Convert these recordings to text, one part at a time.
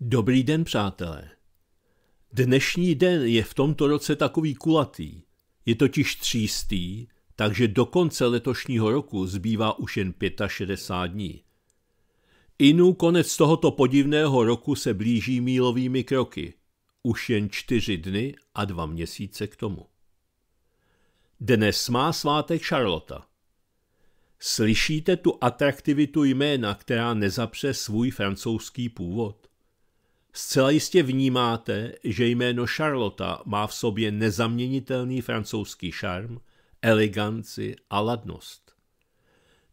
Dobrý den, přátelé. Dnešní den je v tomto roce takový kulatý. Je totiž třístý, takže do konce letošního roku zbývá už jen 65 dní. Inu konec tohoto podivného roku se blíží mílovými kroky. Už jen čtyři dny a dva měsíce k tomu. Dnes má svátek Charlotte. Slyšíte tu atraktivitu jména, která nezapře svůj francouzský původ? Zcela jistě vnímáte, že jméno Charlotte má v sobě nezaměnitelný francouzský šarm, eleganci a ladnost.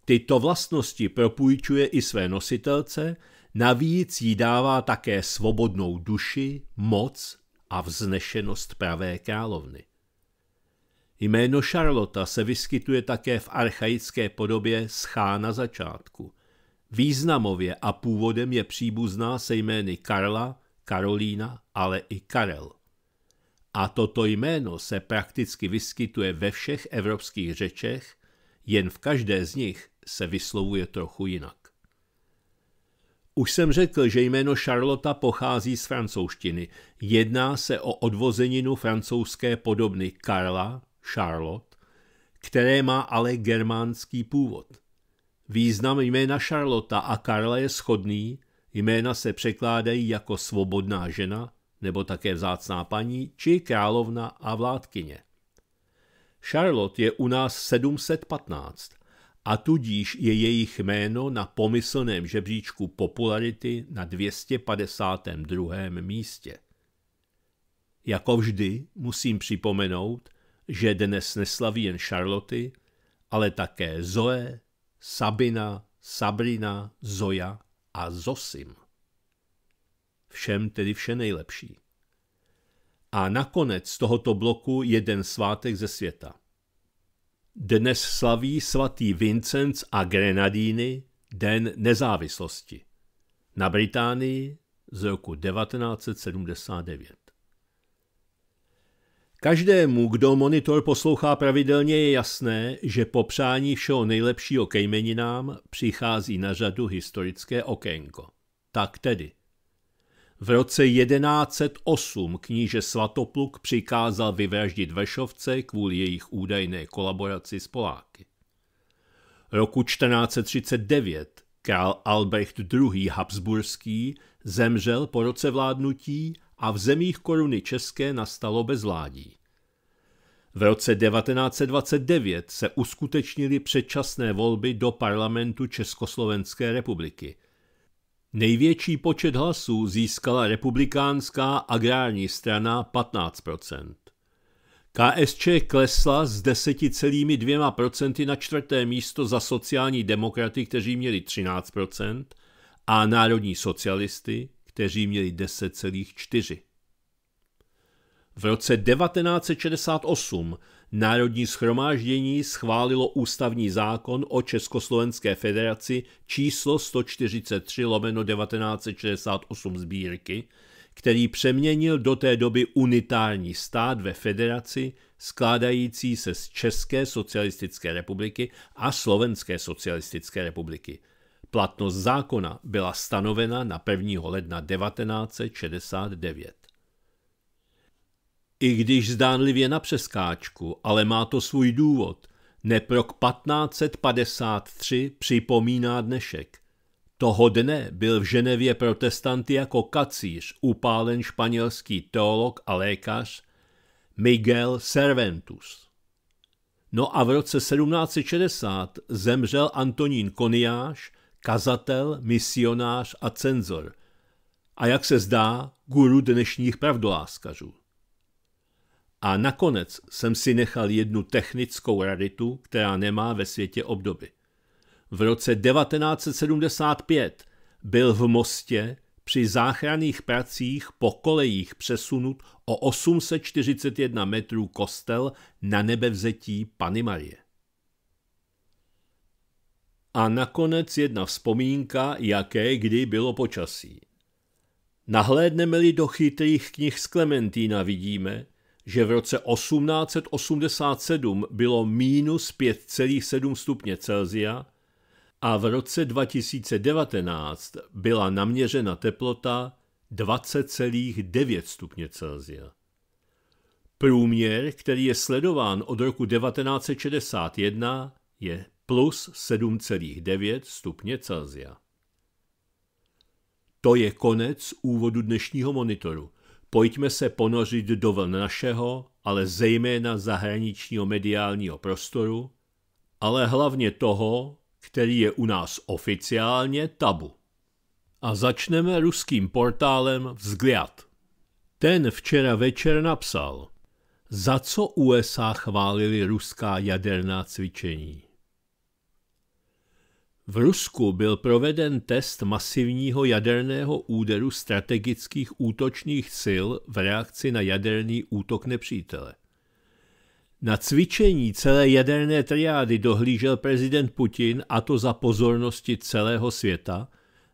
Tyto vlastnosti propůjčuje i své nositelce, navíc jí dává také svobodnou duši, moc a vznešenost pravé královny. Jméno Charlotte se vyskytuje také v archaické podobě schá na začátku. Významově a původem je příbuzná se jmény Karla, Karolína, ale i Karel. A toto jméno se prakticky vyskytuje ve všech evropských řečech, jen v každé z nich se vyslovuje trochu jinak. Už jsem řekl, že jméno Charlotte pochází z francouzštiny. Jedná se o odvozeninu francouzské podobny Karla, Charlotte, které má ale germánský původ. Význam jména Charlotte a Karla je shodný Jména se překládají jako svobodná žena nebo také vzácná paní či královna a vládkyně. Charlotte je u nás 715 a tudíž je jejich jméno na pomyslném žebříčku popularity na 252. místě. Jako vždy musím připomenout, že dnes neslaví jen Charlotte, ale také Zoe, Sabina, Sabrina, Zoja a Zosim. Všem tedy vše nejlepší. A nakonec z tohoto bloku jeden svátek ze světa. Dnes slaví svatý Vincenc a Grenadíny Den nezávislosti. Na Británii z roku 1979. Každému, kdo monitor poslouchá pravidelně, je jasné, že po přání všeho nejlepšího kejmeninám přichází na řadu historické okénko. Tak tedy. V roce 1108 kníže Svatopluk přikázal vyvraždit Vršovce kvůli jejich údajné kolaboraci s Poláky. Roku 1439 král Albrecht II. Habsburský zemřel po roce vládnutí a v zemích koruny české nastalo bezvládí. V roce 1929 se uskutečnily předčasné volby do parlamentu Československé republiky. Největší počet hlasů získala republikánská agrární strana 15 KSČ klesla z 10,2% na čtvrté místo za sociální demokraty, kteří měli 13%, a národní socialisty kteří měli 10,4. V roce 1968 Národní schromáždění schválilo ústavní zákon o Československé federaci číslo 143 lomeno 1968 sbírky, který přeměnil do té doby unitární stát ve federaci skládající se z České socialistické republiky a Slovenské socialistické republiky – Platnost zákona byla stanovena na 1. ledna 1969. I když zdánlivě na přeskáčku, ale má to svůj důvod, neprok 1553 připomíná dnešek. Toho dne byl v Ženevě protestanty jako kacíř upálen španělský teolog a lékař Miguel Cervantes. No a v roce 1760 zemřel Antonín Koniáš, kazatel, misionář a cenzor. A jak se zdá, guru dnešních pravdoláskařů. A nakonec jsem si nechal jednu technickou raditu, která nemá ve světě obdoby. V roce 1975 byl v Mostě při záchranných pracích po kolejích přesunut o 841 metrů kostel na nebevzetí Pany Marie a nakonec jedna vzpomínka, jaké kdy bylo počasí. Nahlédneme-li do chytrých knih z Klementína, vidíme, že v roce 1887 bylo minus 5,7 stupně Celzia a v roce 2019 byla naměřena teplota 20,9 stupně Celzia. Průměr, který je sledován od roku 1961, je plus 7,9 stupně Celsia. To je konec úvodu dnešního monitoru. Pojďme se ponořit do vln našeho, ale zejména zahraničního mediálního prostoru, ale hlavně toho, který je u nás oficiálně tabu. A začneme ruským portálem Vzgliad. Ten včera večer napsal, za co USA chválili ruská jaderná cvičení. V Rusku byl proveden test masivního jaderného úderu strategických útočných sil v reakci na jaderný útok nepřítele. Na cvičení celé jaderné triády dohlížel prezident Putin a to za pozornosti celého světa,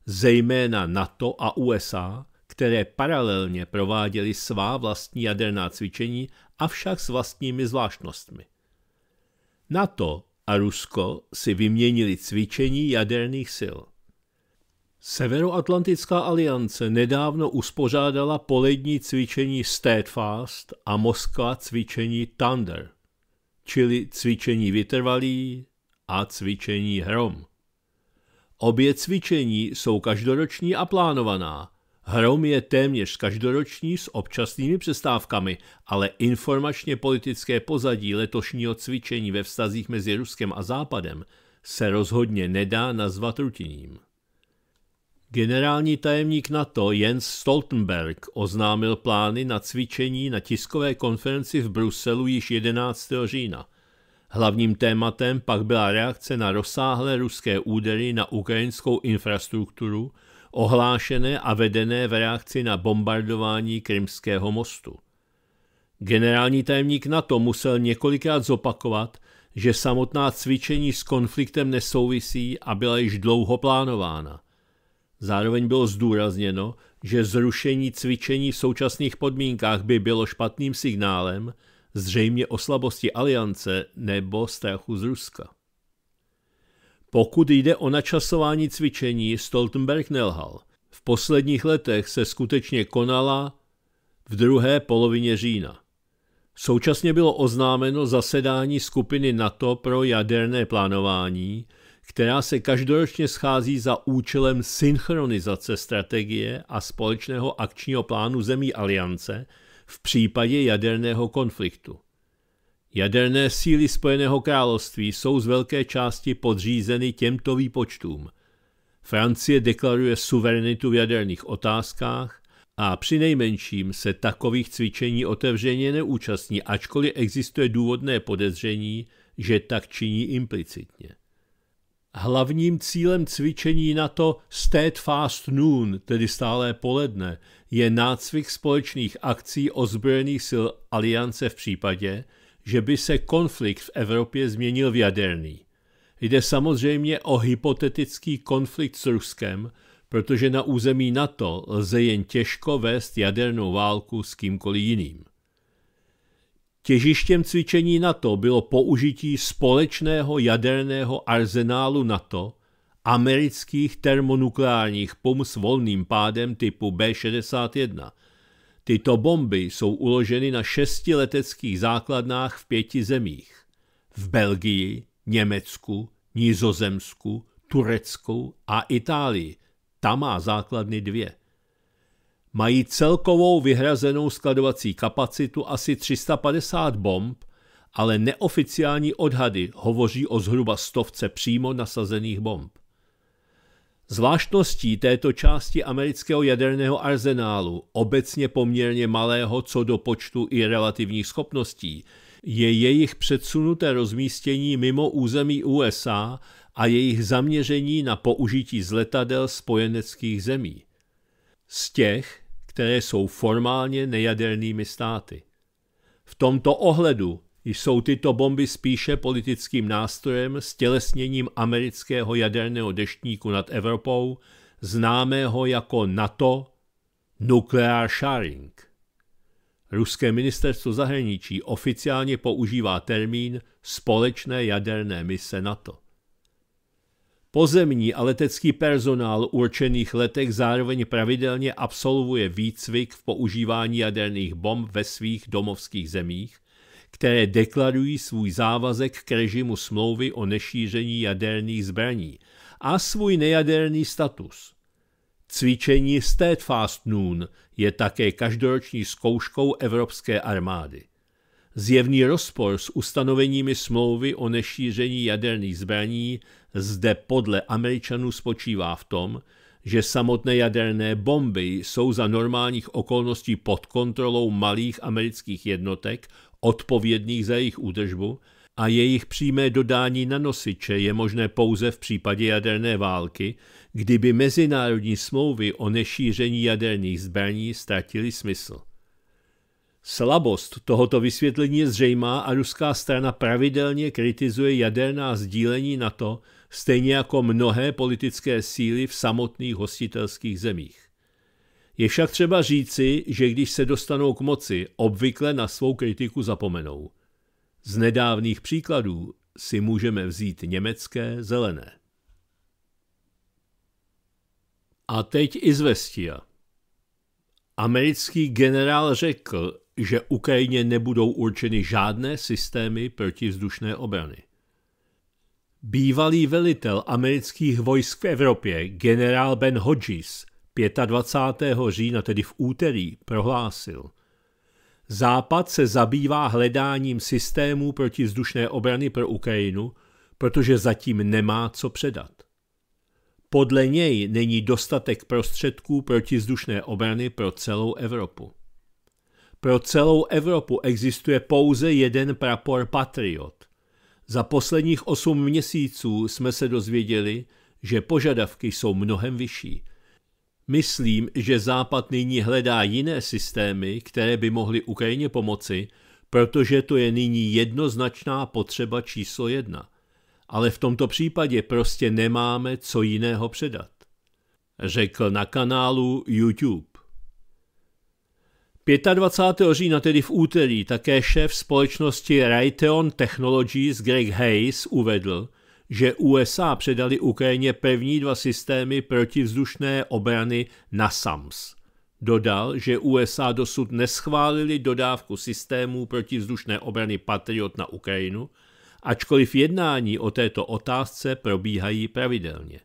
zejména NATO a USA, které paralelně prováděly svá vlastní jaderná cvičení, avšak s vlastními zvláštnostmi. NATO a Rusko si vyměnili cvičení jaderných sil. Severoatlantická aliance nedávno uspořádala polední cvičení Steadfast a Moskva cvičení Thunder, čili cvičení vytrvalý a cvičení Hrom. Obě cvičení jsou každoroční a plánovaná Hrom je téměř každoroční s občasnými přestávkami, ale informačně politické pozadí letošního cvičení ve vztazích mezi Ruskem a Západem se rozhodně nedá nazvat rutiním. Generální tajemník NATO Jens Stoltenberg oznámil plány na cvičení na tiskové konferenci v Bruselu již 11. října. Hlavním tématem pak byla reakce na rozsáhlé ruské údery na ukrajinskou infrastrukturu ohlášené a vedené v reakci na bombardování Krymského mostu. Generální tajemník NATO musel několikrát zopakovat, že samotná cvičení s konfliktem nesouvisí a byla již dlouho plánována. Zároveň bylo zdůrazněno, že zrušení cvičení v současných podmínkách by bylo špatným signálem, zřejmě o slabosti aliance nebo strachu z Ruska. Pokud jde o načasování cvičení, Stoltenberg nelhal. V posledních letech se skutečně konala v druhé polovině října. Současně bylo oznámeno zasedání skupiny NATO pro jaderné plánování, která se každoročně schází za účelem synchronizace strategie a společného akčního plánu zemí aliance v případě jaderného konfliktu. Jaderné síly Spojeného království jsou z velké části podřízeny těmto výpočtům. Francie deklaruje suverenitu v jaderných otázkách a při nejmenším se takových cvičení otevřeně neúčastní, ačkoliv existuje důvodné podezření, že tak činí implicitně. Hlavním cílem cvičení na State Steadfast Noon, tedy stálé poledne, je nácvik společných akcí ozbrojených sil aliance v případě, že by se konflikt v Evropě změnil v jaderný. Jde samozřejmě o hypotetický konflikt s Ruskem, protože na území NATO lze jen těžko vést jadernou válku s kýmkoliv jiným. Těžištěm cvičení NATO bylo použití společného jaderného arzenálu NATO, amerických termonukleárních pum s volným pádem typu B61, Tyto bomby jsou uloženy na šesti leteckých základnách v pěti zemích. V Belgii, Německu, Nizozemsku, Turecku a Itálii. Tam má základny dvě. Mají celkovou vyhrazenou skladovací kapacitu asi 350 bomb, ale neoficiální odhady hovoří o zhruba stovce přímo nasazených bomb. Zvláštností této části amerického jaderného arzenálu, obecně poměrně malého co do počtu i relativních schopností, je jejich předsunuté rozmístění mimo území USA a jejich zaměření na použití z letadel spojeneckých zemí. Z těch, které jsou formálně nejadernými státy. V tomto ohledu jsou tyto bomby spíše politickým nástrojem s tělesněním amerického jaderného deštníku nad Evropou, známého jako NATO Nuclear Sharing. Ruské ministerstvo zahraničí oficiálně používá termín společné jaderné mise NATO. Pozemní a letecký personál určených letek zároveň pravidelně absolvuje výcvik v používání jaderných bomb ve svých domovských zemích – které deklarují svůj závazek k režimu smlouvy o nešíření jaderných zbraní a svůj nejaderný status. Cvičení Steadfast Noon je také každoroční zkouškou evropské armády. Zjevný rozpor s ustanoveními smlouvy o nešíření jaderných zbraní zde podle Američanů spočívá v tom, že samotné jaderné bomby jsou za normálních okolností pod kontrolou malých amerických jednotek odpovědných za jejich údržbu, a jejich přímé dodání na nosiče je možné pouze v případě jaderné války, kdyby mezinárodní smlouvy o nešíření jaderných zbraní ztratily smysl. Slabost tohoto vysvětlení je zřejmá a ruská strana pravidelně kritizuje jaderná sdílení na to, stejně jako mnohé politické síly v samotných hostitelských zemích. Je však třeba říci, že když se dostanou k moci, obvykle na svou kritiku zapomenou. Z nedávných příkladů si můžeme vzít německé zelené. A teď Izvestia. Americký generál řekl, že Ukrajině nebudou určeny žádné systémy protivzdušné obrany. Bývalý velitel amerických vojsk v Evropě, generál Ben Hodges, 25. října, tedy v úterý, prohlásil – Západ se zabývá hledáním systémů protizdušné obrany pro Ukrajinu, protože zatím nemá co předat. Podle něj není dostatek prostředků protizdušné obrany pro celou Evropu. Pro celou Evropu existuje pouze jeden prapor Patriot. Za posledních 8 měsíců jsme se dozvěděli, že požadavky jsou mnohem vyšší. Myslím, že Západ nyní hledá jiné systémy, které by mohly Ukrajině pomoci, protože to je nyní jednoznačná potřeba číslo jedna. Ale v tomto případě prostě nemáme co jiného předat. Řekl na kanálu YouTube. 25. října, tedy v úterý, také šéf společnosti Raytheon Technologies Greg Hayes uvedl, že USA předali Ukrajině první dva systémy protivzdušné obrany na SAMS. Dodal, že USA dosud neschválili dodávku systémů protivzdušné obrany Patriot na Ukrajinu, ačkoliv jednání o této otázce probíhají pravidelně.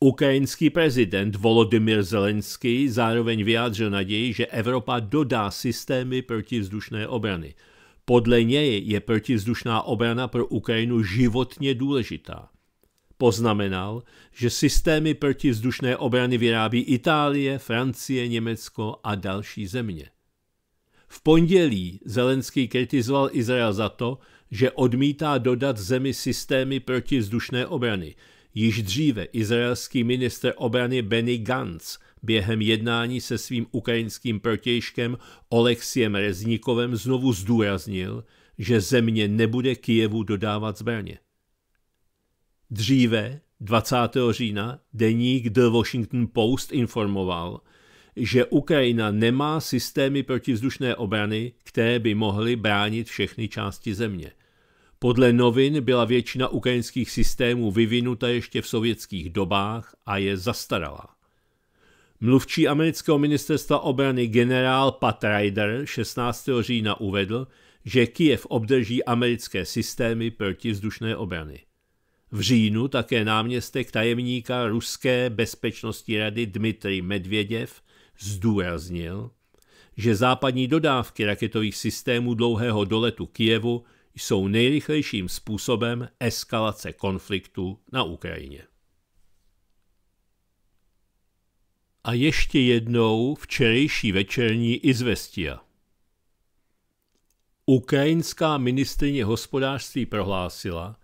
Ukrajinský prezident Volodymyr Zelenský zároveň vyjádřil naději, že Evropa dodá systémy protivzdušné obrany – podle něj je protizdušná obrana pro Ukrajinu životně důležitá. Poznamenal, že systémy protizdušné obrany vyrábí Itálie, Francie, Německo a další země. V pondělí Zelenský kritizoval Izrael za to, že odmítá dodat zemi systémy protizdušné obrany. Již dříve izraelský minister obrany Benny Gantz během jednání se svým ukrajinským protějškem Oleksiem Reznikovem znovu zdůraznil, že země nebude Kijevu dodávat zbraně. Dříve, 20. října, deník The Washington Post informoval, že Ukrajina nemá systémy protivzdušné obrany, které by mohly bránit všechny části země. Podle novin byla většina ukrajinských systémů vyvinuta ještě v sovětských dobách a je zastaralá. Mluvčí amerického ministerstva obrany generál Pat Ryder 16. října uvedl, že Kiev obdrží americké systémy protivzdušné obrany. V říjnu také náměstek tajemníka Ruské bezpečnostní rady Dmitry Medvěděv zdůraznil, že západní dodávky raketových systémů dlouhého doletu Kijevu jsou nejrychlejším způsobem eskalace konfliktu na Ukrajině. a ještě jednou včerejší večerní izvestia. Ukrajinská ministrině hospodářství prohlásila,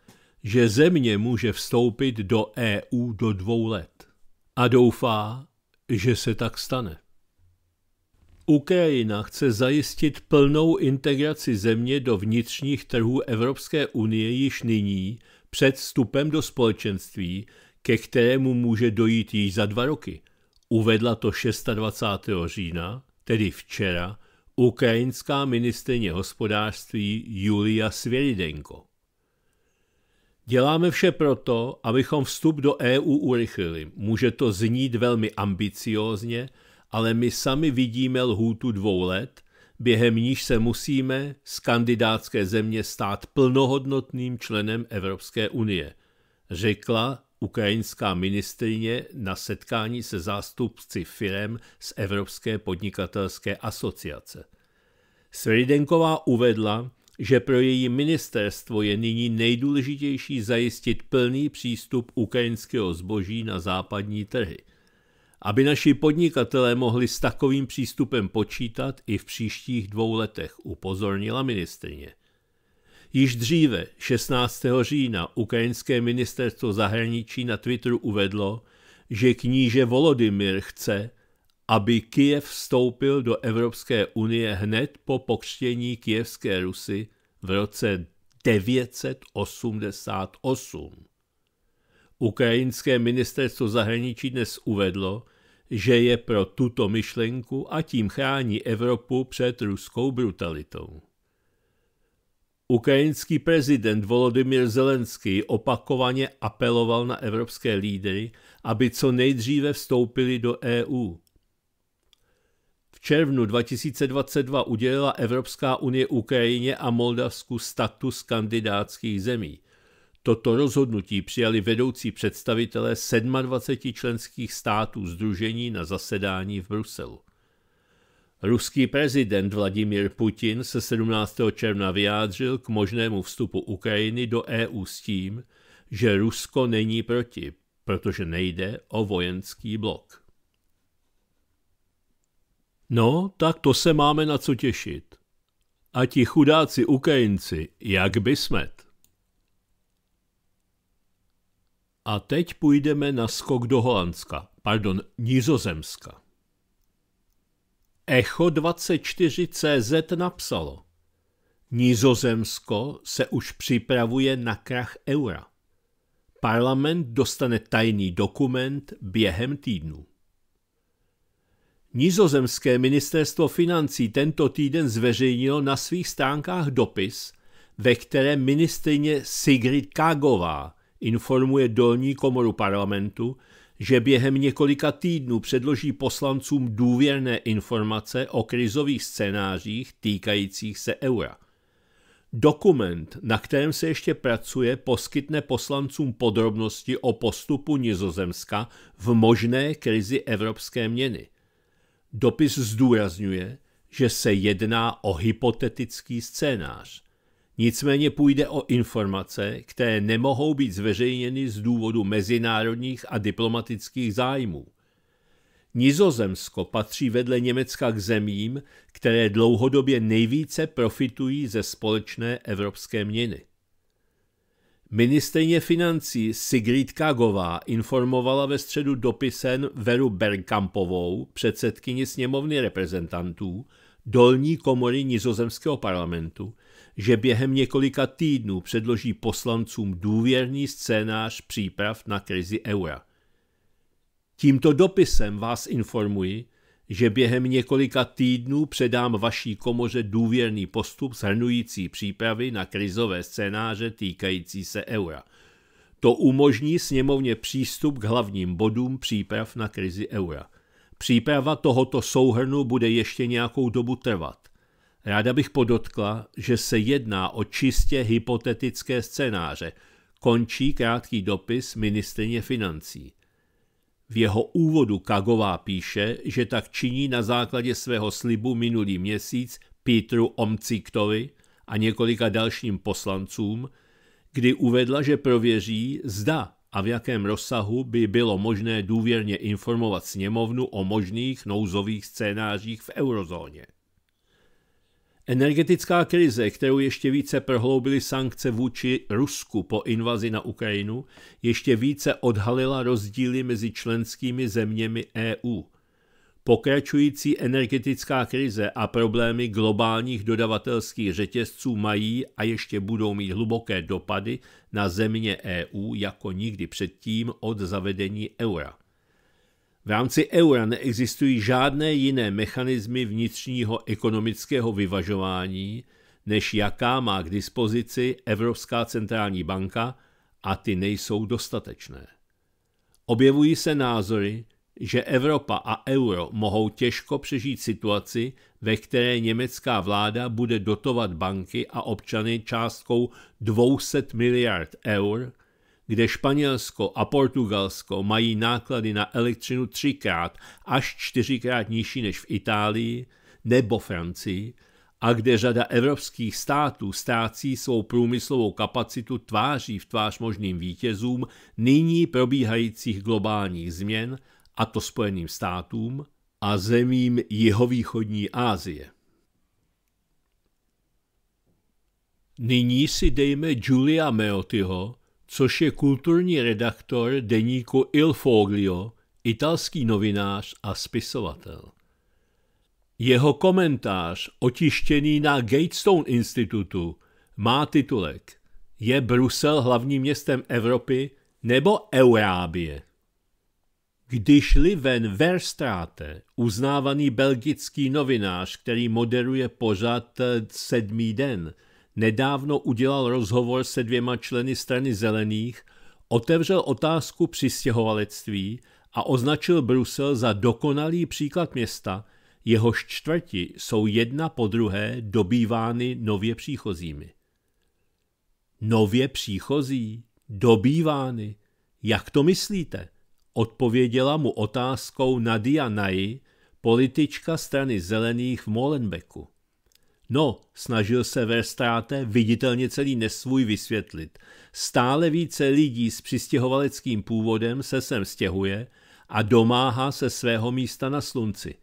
že země může vstoupit do EU do dvou let a doufá, že se tak stane. Ukrajina chce zajistit plnou integraci země do vnitřních trhů Evropské unie již nyní před vstupem do společenství, ke kterému může dojít již za dva roky – Uvedla to 26. října, tedy včera, ukrajinská ministrině hospodářství Julia Svěridenko. Děláme vše proto, abychom vstup do EU urychlili. Může to znít velmi ambiciózně, ale my sami vidíme lhůtu dvou let, během níž se musíme z kandidátské země stát plnohodnotným členem Evropské unie, řekla ukrajinská ministrině na setkání se zástupci firem z Evropské podnikatelské asociace. Sridenková uvedla, že pro její ministerstvo je nyní nejdůležitější zajistit plný přístup ukrajinského zboží na západní trhy. Aby naši podnikatelé mohli s takovým přístupem počítat i v příštích dvou letech, upozornila ministrině. Již dříve, 16. října, ukrajinské ministerstvo zahraničí na Twitteru uvedlo, že kníže Volodymyr chce, aby Kiev vstoupil do Evropské unie hned po pokřtění Kijevské Rusy v roce 988. Ukrajinské ministerstvo zahraničí dnes uvedlo, že je pro tuto myšlenku a tím chrání Evropu před ruskou brutalitou. Ukrajinský prezident Volodymyr Zelenský opakovaně apeloval na evropské lídry, aby co nejdříve vstoupili do EU. V červnu 2022 udělila Evropská unie Ukrajině a Moldavsku status kandidátských zemí. Toto rozhodnutí přijali vedoucí představitelé 27 členských států združení na zasedání v Bruselu. Ruský prezident Vladimír Putin se 17. června vyjádřil k možnému vstupu Ukrajiny do EU s tím, že Rusko není proti, protože nejde o vojenský blok. No, tak to se máme na co těšit. A ti chudáci Ukrajinci, jak by smet. A teď půjdeme na skok do Holandska, pardon, Nizozemska. Echo24.cz napsalo Nizozemsko se už připravuje na krach eura. Parlament dostane tajný dokument během týdnu. Nizozemské ministerstvo financí tento týden zveřejnilo na svých stránkách dopis, ve kterém ministrině Sigrid Kágová informuje dolní komoru parlamentu, že během několika týdnů předloží poslancům důvěrné informace o krizových scénářích týkajících se eura. Dokument, na kterém se ještě pracuje, poskytne poslancům podrobnosti o postupu Nizozemska v možné krizi evropské měny. Dopis zdůrazňuje, že se jedná o hypotetický scénář – Nicméně půjde o informace, které nemohou být zveřejněny z důvodu mezinárodních a diplomatických zájmů. Nizozemsko patří vedle Německa k zemím, které dlouhodobě nejvíce profitují ze společné evropské měny. Ministrině financí Sigrid Kagová informovala ve středu dopisem Veru Bergkampovou, předsedkyni sněmovny reprezentantů, dolní komory nizozemského parlamentu, že během několika týdnů předloží poslancům důvěrný scénář příprav na krizi eura. Tímto dopisem vás informuji, že během několika týdnů předám vaší komoře důvěrný postup shrnující přípravy na krizové scénáře týkající se eura. To umožní sněmovně přístup k hlavním bodům příprav na krizi eura. Příprava tohoto souhrnu bude ještě nějakou dobu trvat. Ráda bych podotkla, že se jedná o čistě hypotetické scénáře, končí krátký dopis ministrině financí. V jeho úvodu Kagová píše, že tak činí na základě svého slibu minulý měsíc Petru Omciktovi a několika dalším poslancům, kdy uvedla, že prověří, zda a v jakém rozsahu by bylo možné důvěrně informovat sněmovnu o možných nouzových scénářích v eurozóně. Energetická krize, kterou ještě více prohloubily sankce vůči Rusku po invazi na Ukrajinu, ještě více odhalila rozdíly mezi členskými zeměmi EU. Pokračující energetická krize a problémy globálních dodavatelských řetězců mají a ještě budou mít hluboké dopady na země EU jako nikdy předtím od zavedení eura. V rámci eura neexistují žádné jiné mechanismy vnitřního ekonomického vyvažování, než jaká má k dispozici Evropská centrální banka a ty nejsou dostatečné. Objevují se názory, že Evropa a euro mohou těžko přežít situaci, ve které německá vláda bude dotovat banky a občany částkou 200 miliard eur kde Španělsko a Portugalsko mají náklady na elektřinu třikrát až čtyřikrát nižší než v Itálii nebo Francii, a kde řada evropských států ztrácí svou průmyslovou kapacitu tváří v tvář možným vítězům nyní probíhajících globálních změn, a to Spojeným státům a zemím jihovýchodní Asie. Nyní si dejme Julia Meotyho, což je kulturní redaktor deníku Il Foglio, italský novinář a spisovatel. Jeho komentář, otištěný na Gatestone institutu, má titulek Je Brusel hlavním městem Evropy nebo Eurábie? když Liven Verstrate, uznávaný belgický novinář, který moderuje pořad sedmý den – nedávno udělal rozhovor se dvěma členy strany zelených, otevřel otázku přistěhovalectví a označil Brusel za dokonalý příklad města, jehož čtvrti jsou jedna po druhé dobývány nově příchozími. Nově příchozí? Dobývány? Jak to myslíte? Odpověděla mu otázkou Nadia Nai, politička strany zelených v Molenbeku. No, snažil se Verstráte viditelně celý nesvůj vysvětlit. Stále více lidí s přistěhovaleckým původem se sem stěhuje a domáhá se svého místa na slunci.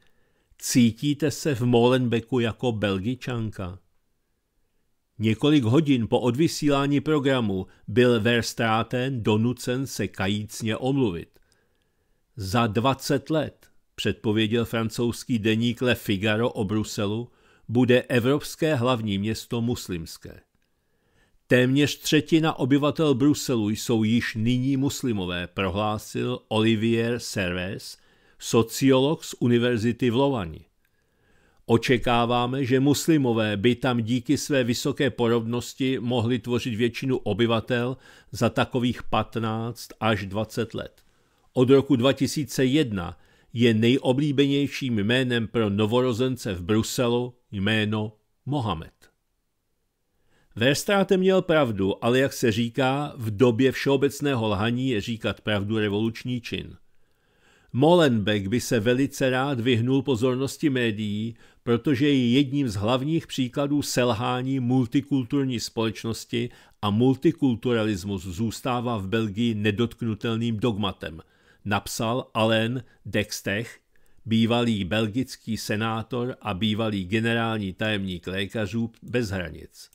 Cítíte se v Molenbeku jako belgičanka? Několik hodin po odvysílání programu byl Verstraten donucen se kajícně omluvit. Za 20 let, předpověděl francouzský deník Le Figaro o Bruselu, bude evropské hlavní město muslimské. Téměř třetina obyvatel Bruselu jsou již nyní muslimové, prohlásil Olivier Serves, sociolog z univerzity v Lovani. Očekáváme, že muslimové by tam díky své vysoké porovnosti mohli tvořit většinu obyvatel za takových 15 až 20 let. Od roku 2001 je nejoblíbenějším jménem pro novorozence v Bruselu jméno Mohamed. Verstráte měl pravdu, ale jak se říká, v době všeobecného lhaní je říkat pravdu revoluční čin. Molenbeek by se velice rád vyhnul pozornosti médií, protože je jedním z hlavních příkladů selhání multikulturní společnosti a multikulturalismus zůstává v Belgii nedotknutelným dogmatem – napsal Alain Dextech, bývalý belgický senátor a bývalý generální tajemník lékařů bez hranic.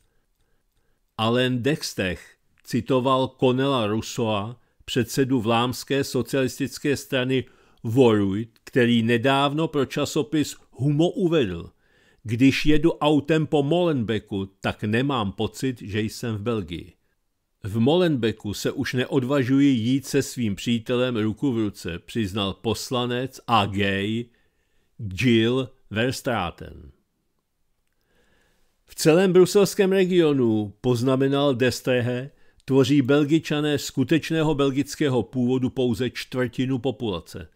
Alain Dextech citoval Konela Russoa, předsedu vlámské socialistické strany Voruit, který nedávno pro časopis Humo uvedl. Když jedu autem po Molenbeku, tak nemám pocit, že jsem v Belgii. V Molenbeku se už neodvažuji jít se svým přítelem ruku v ruce, přiznal poslanec a gay Jill Verstraten. V celém bruselském regionu, poznamenal Destrehe, tvoří belgičané skutečného belgického původu pouze čtvrtinu populace.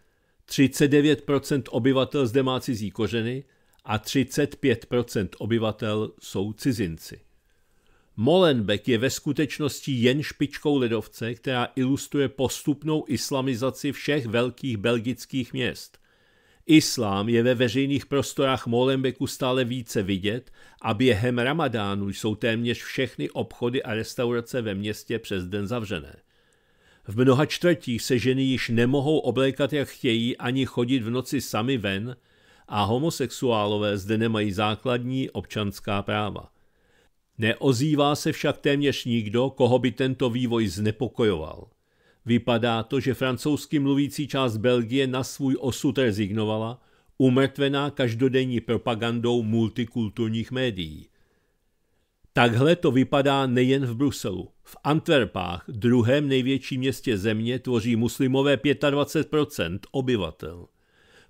39% obyvatel zde má cizí kořeny a 35% obyvatel jsou cizinci. Molenbeek je ve skutečnosti jen špičkou ledovce, která ilustruje postupnou islamizaci všech velkých belgických měst. Islám je ve veřejných prostorách Molenbeku stále více vidět a během ramadánu jsou téměř všechny obchody a restaurace ve městě přes den zavřené. V mnoha čtvrtích se ženy již nemohou oblékat jak chtějí ani chodit v noci sami ven a homosexuálové zde nemají základní občanská práva. Neozývá se však téměř nikdo, koho by tento vývoj znepokojoval. Vypadá to, že francouzsky mluvící část Belgie na svůj osud rezignovala, umrtvená každodenní propagandou multikulturních médií. Takhle to vypadá nejen v Bruselu. V Antwerpách, druhém největším městě země, tvoří muslimové 25 obyvatel.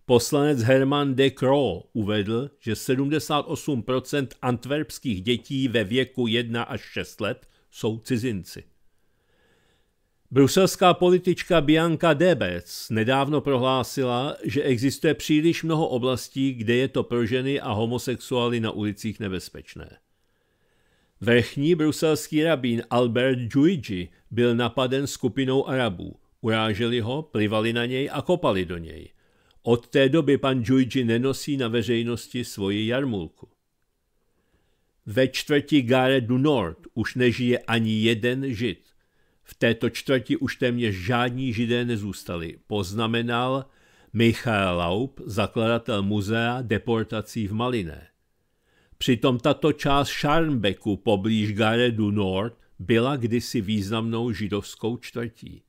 Poslanec Herman de Croo uvedl, že 78% antwerpských dětí ve věku 1 až 6 let jsou cizinci. Bruselská politička Bianca Debec nedávno prohlásila, že existuje příliš mnoho oblastí, kde je to pro ženy a homosexuály na ulicích nebezpečné. Vrchní bruselský rabín Albert Juigi byl napaden skupinou Arabů. Uráželi ho, plivali na něj a kopali do něj. Od té doby pan Giuigi nenosí na veřejnosti svoji jarmulku. Ve čtvrti Gare du Nord už nežije ani jeden žid. V této čtvrti už téměř žádní židé nezůstali, poznamenal Michal Laub, zakladatel muzea deportací v Maliné. Přitom tato část Šarnbeku poblíž Gare du Nord byla kdysi významnou židovskou čtvrtí.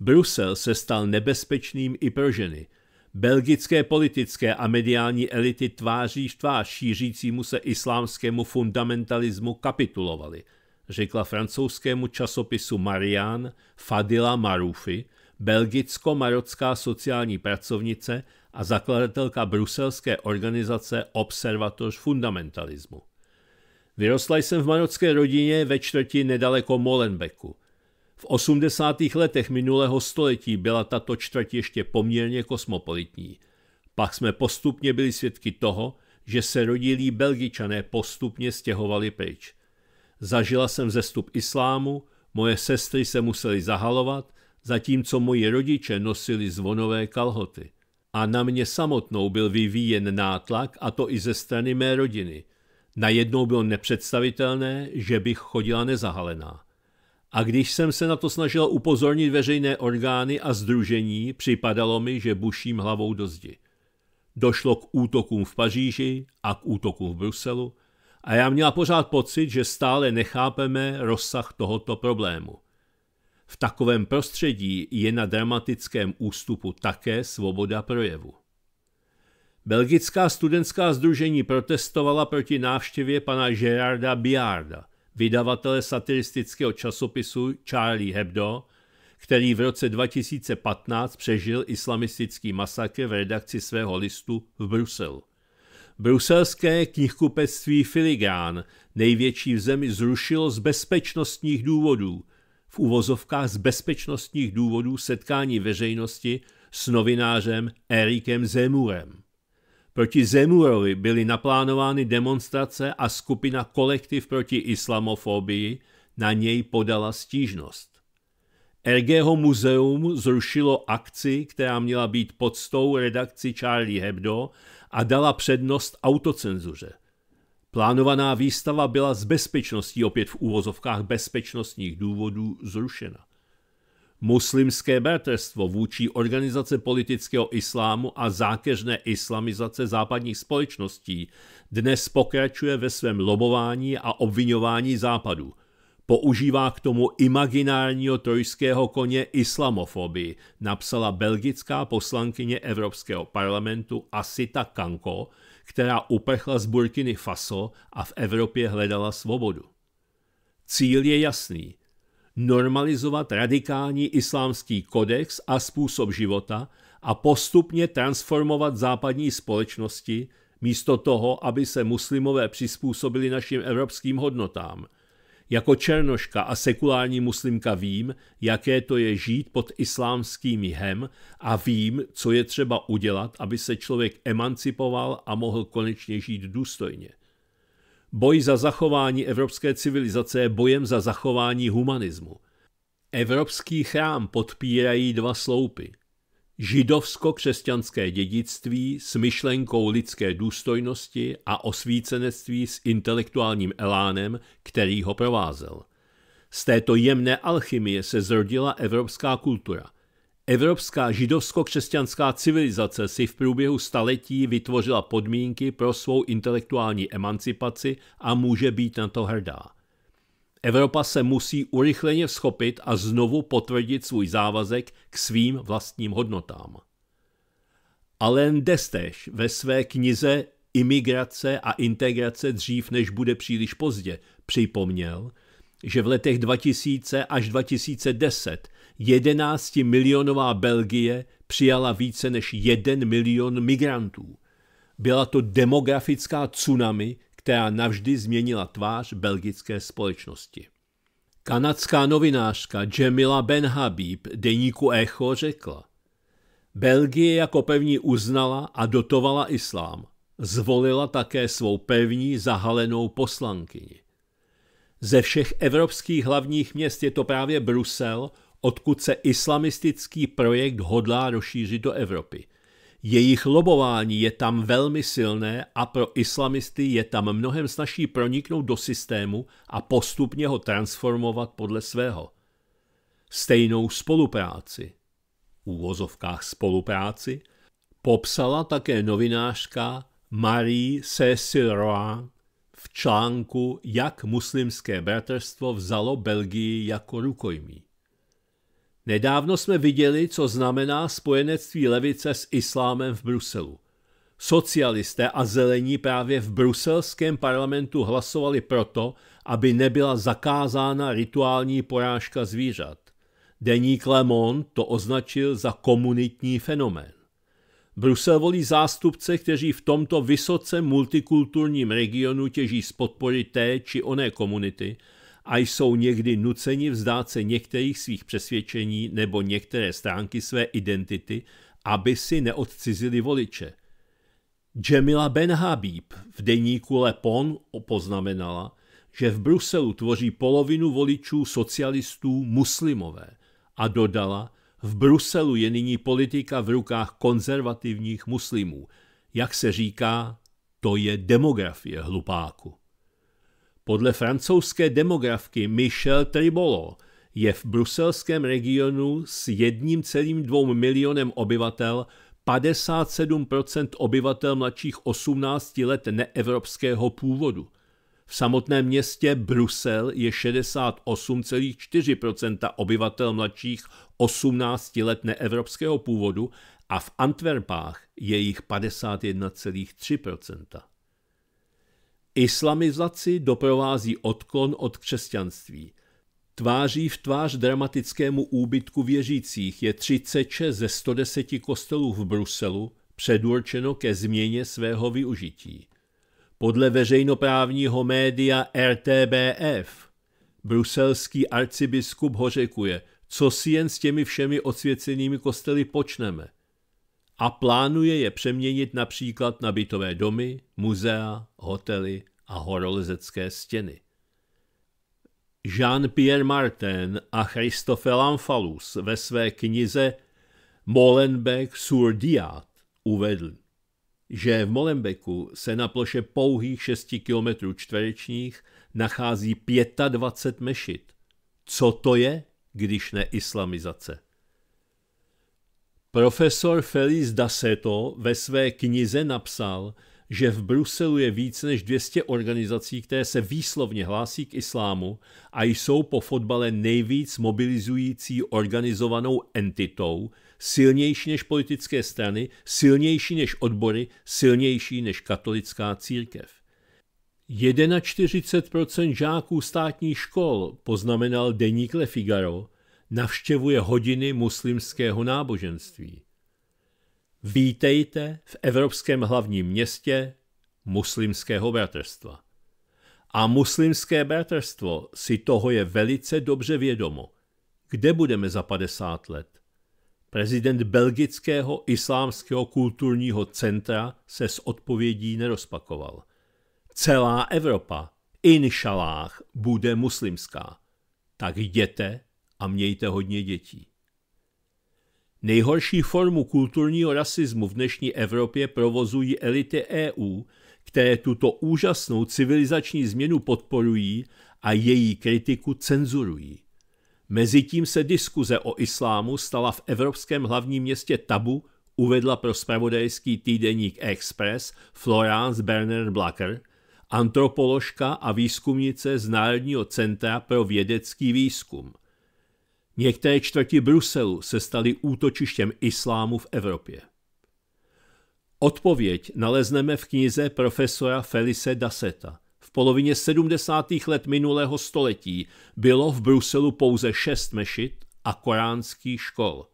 Brusel se stal nebezpečným i pro ženy – Belgické politické a mediální elity tváří v tvář šířícímu se islámskému fundamentalismu kapitulovaly, řekla francouzskému časopisu Marian Fadila Marufi, belgicko-marocká sociální pracovnice a zakladatelka bruselské organizace Observatoř fundamentalismu. Vyrostla jsem v marocké rodině ve čtvrti nedaleko Molenbeku. V 80. letech minulého století byla tato čtvrť ještě poměrně kosmopolitní. Pak jsme postupně byli svědky toho, že se rodilí Belgičané postupně stěhovali pryč. Zažila jsem zestup islámu, moje sestry se musely zahalovat, zatímco moji rodiče nosili zvonové kalhoty. A na mě samotnou byl vyvíjen nátlak, a to i ze strany mé rodiny. Najednou bylo nepředstavitelné, že bych chodila nezahalená. A když jsem se na to snažil upozornit veřejné orgány a združení, připadalo mi, že buším hlavou do zdi. Došlo k útokům v Paříži a k útokům v Bruselu a já měla pořád pocit, že stále nechápeme rozsah tohoto problému. V takovém prostředí je na dramatickém ústupu také svoboda projevu. Belgická studentská združení protestovala proti návštěvě pana Gerarda Biarda, vydavatele satiristického časopisu Charlie Hebdo, který v roce 2015 přežil islamistický masakr v redakci svého listu v Bruselu. Bruselské knihkupectví Filigrán, největší v zemi, zrušilo z bezpečnostních důvodů, v uvozovkách z bezpečnostních důvodů setkání veřejnosti s novinářem Erikem Zemurem. Proti Zemurovi byly naplánovány demonstrace a skupina kolektiv proti islamofobii na něj podala stížnost. Ergeho muzeum zrušilo akci, která měla být podstou redakci Charlie Hebdo a dala přednost autocenzuře. Plánovaná výstava byla z bezpečností opět v úvozovkách bezpečnostních důvodů zrušena. Muslimské bratrstvo vůči organizace politického islámu a zákeřné islamizace západních společností dnes pokračuje ve svém lobování a obvinování západu. Používá k tomu imaginárního trojského koně islamofobii, napsala belgická poslankyně Evropského parlamentu Asita Kanko, která uprchla z Burkiny Faso a v Evropě hledala svobodu. Cíl je jasný – normalizovat radikální islámský kodex a způsob života a postupně transformovat západní společnosti, místo toho, aby se muslimové přizpůsobili našim evropským hodnotám. Jako černoška a sekulární muslimka vím, jaké to je žít pod islámským jihem a vím, co je třeba udělat, aby se člověk emancipoval a mohl konečně žít důstojně. Boj za zachování evropské civilizace je bojem za zachování humanismu. Evropský chrám podpírají dva sloupy. Židovsko-křesťanské dědictví s myšlenkou lidské důstojnosti a osvícenectví s intelektuálním elánem, který ho provázel. Z této jemné alchymie se zrodila evropská kultura – Evropská židovsko-křesťanská civilizace si v průběhu staletí vytvořila podmínky pro svou intelektuální emancipaci a může být na to hrdá. Evropa se musí urychleně schopit a znovu potvrdit svůj závazek k svým vlastním hodnotám. Alain Desteš ve své knize Imigrace a integrace dřív než bude příliš pozdě připomněl, že v letech 2000 až 2010 11 milionová Belgie přijala více než 1 milion migrantů. Byla to demografická tsunami, která navždy změnila tvář belgické společnosti. Kanadská novinářka Jamila Benhabib deníku Echo řekla, Belgie jako pevní uznala a dotovala islám. Zvolila také svou pevní zahalenou poslankyni. Ze všech evropských hlavních měst je to právě Brusel, odkud se islamistický projekt hodlá rozšířit do Evropy. Jejich lobování je tam velmi silné a pro islamisty je tam mnohem snažší proniknout do systému a postupně ho transformovat podle svého. Stejnou spolupráci, úvozovkách spolupráci, popsala také novinářka Marie Cécile Rohan v článku Jak muslimské bratrstvo vzalo Belgii jako rukojmí. Nedávno jsme viděli, co znamená spojenectví levice s islámem v Bruselu. Socialisté a zelení právě v bruselském parlamentu hlasovali proto, aby nebyla zakázána rituální porážka zvířat. Deník Le Monde to označil za komunitní fenomén. Brusel volí zástupce, kteří v tomto vysoce multikulturním regionu těží z podpory té či oné komunity – a jsou někdy nuceni vzdát se některých svých přesvědčení nebo některé stránky své identity, aby si neodcizili voliče. Jamila Benhabib v deníku Le Pon poznamenala, že v Bruselu tvoří polovinu voličů socialistů muslimové a dodala, v Bruselu je nyní politika v rukách konzervativních muslimů. Jak se říká, to je demografie hlupáku. Podle francouzské demografky Michel Tribolo je v bruselském regionu s 1,2 milionem obyvatel 57% obyvatel mladších 18 let neevropského původu. V samotném městě Brusel je 68,4% obyvatel mladších 18 let neevropského původu a v Antwerpách je jich 51,3%. Islamizaci doprovází odklon od křesťanství. Tváří v tvář dramatickému úbytku věřících je 36 ze 110 kostelů v Bruselu předurčeno ke změně svého využití. Podle veřejnoprávního média RTBF bruselský arcibiskup hořekuje, co si jen s těmi všemi osvěcenými kostely počneme – a plánuje je přeměnit například na bytové domy, muzea, hotely a horolezecké stěny. Jean-Pierre Martin a Christophe Lamphalus ve své knize Molenbeek sur Diat uvedl, že v Molenbeku se na ploše pouhých 6 km čtverečních nachází 25 mešit. Co to je, když ne islamizace? Profesor Feliz Daseto ve své knize napsal, že v Bruselu je více než 200 organizací, které se výslovně hlásí k islámu a jsou po fotbale nejvíc mobilizující organizovanou entitou, silnější než politické strany, silnější než odbory, silnější než katolická církev. 41% žáků státních škol, poznamenal deník Le Figaro, navštěvuje hodiny muslimského náboženství. Vítejte v evropském hlavním městě muslimského bratrstva. A muslimské bratrstvo si toho je velice dobře vědomo. Kde budeme za 50 let? Prezident belgického islámského kulturního centra se s odpovědí nerozpakoval. Celá Evropa, inšalách, bude muslimská. Tak jděte a mějte hodně dětí. Nejhorší formu kulturního rasismu v dnešní Evropě provozují elity EU, které tuto úžasnou civilizační změnu podporují a její kritiku cenzurují. Mezitím se diskuze o islámu stala v evropském hlavním městě tabu, uvedla pro spravodajský týdeník Express Florence berner Blacker, antropoložka a výzkumnice z Národního centra pro vědecký výzkum. Některé čtvrti Bruselu se staly útočištěm islámu v Evropě. Odpověď nalezneme v knize profesora Felice Daseta. V polovině 70. let minulého století bylo v Bruselu pouze šest mešit a koránský škol.